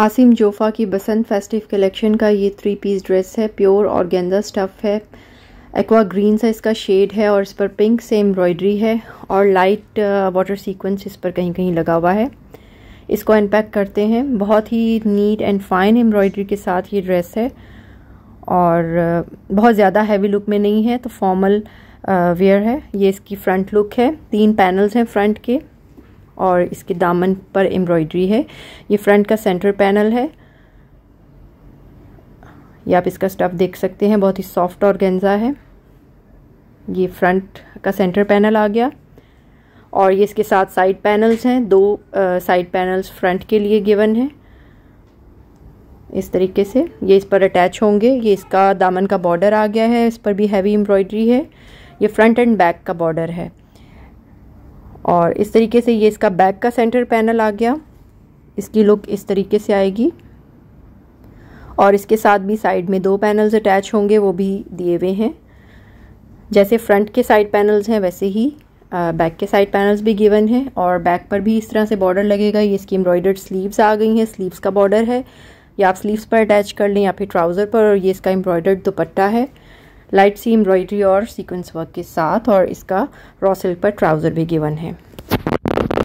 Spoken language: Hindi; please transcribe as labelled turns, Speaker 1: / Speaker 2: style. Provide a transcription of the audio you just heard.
Speaker 1: आसिम जोफा की बसंत फेस्टिव कलेक्शन का ये थ्री पीस ड्रेस है प्योर और गेंदा स्टफ़ है एक्वा ग्रीन सा इसका शेड है और इस पर पिंक से एम्ब्रॉयडरी है और लाइट वाटर सीक्वेंस इस पर कहीं कहीं लगा हुआ है इसको अनपैक करते हैं बहुत ही नीट एंड फाइन एम्ब्रॉयडरी के साथ ये ड्रेस है और uh, बहुत ज़्यादा हैवी लुक में नहीं है तो फॉर्मल वेयर uh, है ये इसकी फ्रंट लुक है तीन पैनल्स हैं फ्रंट के और इसके दामन पर एम्ब्रॉयडरी है ये फ्रंट का सेंटर पैनल है ये आप इसका स्टफ देख सकते हैं बहुत ही सॉफ्ट और गेंजा है ये फ्रंट का सेंटर पैनल आ गया और ये इसके साथ साइड पैनल्स हैं दो साइड पैनल्स फ्रंट के लिए गिवन है इस तरीके से ये इस पर अटैच होंगे ये इसका दामन का बॉर्डर आ गया है इस पर भी हैवी एम्ब्रॉयडरी है ये फ्रंट एंड बैक का बॉर्डर है और इस तरीके से ये इसका बैक का सेंटर पैनल आ गया इसकी लुक इस तरीके से आएगी और इसके साथ भी साइड में दो पैनल्स अटैच होंगे वो भी दिए हुए हैं जैसे फ्रंट के साइड पैनल्स हैं वैसे ही बैक के साइड पैनल्स भी गिवन हैं और बैक पर भी इस तरह से बॉर्डर लगेगा ये इसकी एम्ब्रॉयडर्ड स्लीव्स आ गई हैं स्लीव्स का बॉर्डर है या आप स्लीव्स पर अटैच कर लें या फिर ट्राउज़र पर और ये इसका एम्ब्रॉयडर्ड दुपट्टा है लाइट सी एम्ब्रॉयडरी और सीक्वेंस वर्क के साथ और इसका रॉ सिल्क पर ट्राउज़र भी गिवन है